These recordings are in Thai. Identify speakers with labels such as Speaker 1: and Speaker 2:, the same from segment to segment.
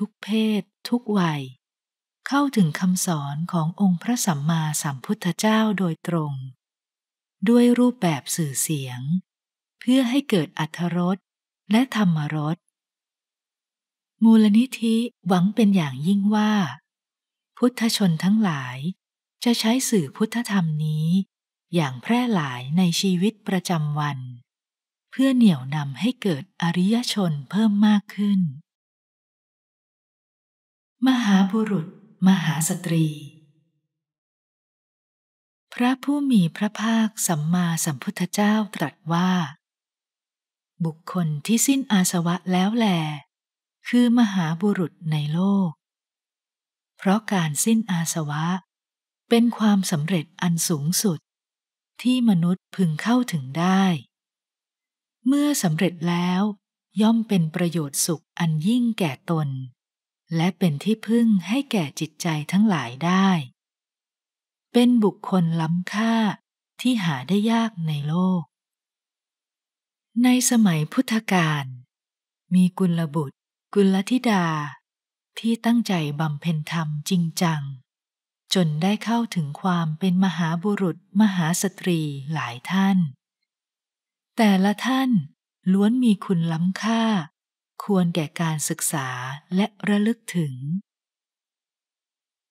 Speaker 1: ทุกเพศทุกวัยเข้าถึงคำสอนขององค์พระสัมมาสัมพุทธเจ้าโดยตรง ด้วยรูปแบบสื่อเสียงเพื่อให้เกิดอัธรสและธรรมรสมูลนิธิหวังเป็นอย่างยิ่งว่า พุทธชนทั้งหลายจะใช้สื่อพุทธธรรมนี้อย่างแพร่หลายในชีวิตประจำวัน เพื่อเหนี่ยวนำให้เกิดอริยชนเพิ่มมากขึ้นมหาบุรุษ มหาสตรี พระผู้มีพระภาคสัมมาสัมพุทธเจ้าตรัสว่า บุคคลที่สิ้นอาสวะแล้วแล คือมหาบุรุษในโลก เพราะการสิ้นอาสวะ เป็นความสำเร็จอันสูงสุด ที่มนุษย์พึงเข้าถึงได้ เมื่อสำเร็จแล้วย่อมเป็นประโยชน์สุขอันยิ่งแก่ตนและเป็นที่พึ่งให้แก่จิตใจทั้งหลายได้ เป็นบุคคลล้ำค่าที่หาได้ยากในโลก ในสมัยพุทธกาลมีกุลบุตรกุลธิดา ที่ตั้งใจบำเพ็ญธรรมจริงจัง จนได้เข้าถึงความเป็นมหาบุรุษมหาสตรีหลายท่าน แต่ละท่านล้วนมีคุณล้ำค่าควรแก่การศึกษาและระลึกถึง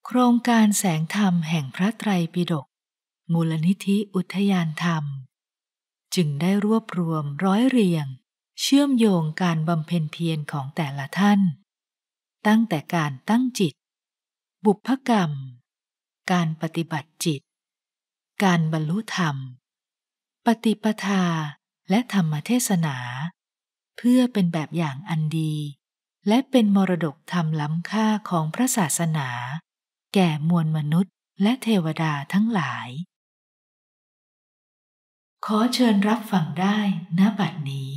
Speaker 1: โครงการแสงธรรมแห่งพระไตรปิฎกมูลนิธิอุทยานธรรม จึงได้รวบรวมร้อยเรียง เชื่อมโยงการบำเพ็ญเพียรของแต่ละท่าน ตั้งแต่การตั้งจิต บุพกรรม การปฏิบัติจิต การบรรลุธรรม ปฏิปทาและธรรมเทศนาเพื่อเป็นแบบอย่างอันดี และเป็นมรดกธรรมล้ำค่าของพระศาสนา แก่มวลมนุษย์และเทวดาทั้งหลาย ขอเชิญรับฟังได้ณบัดนี้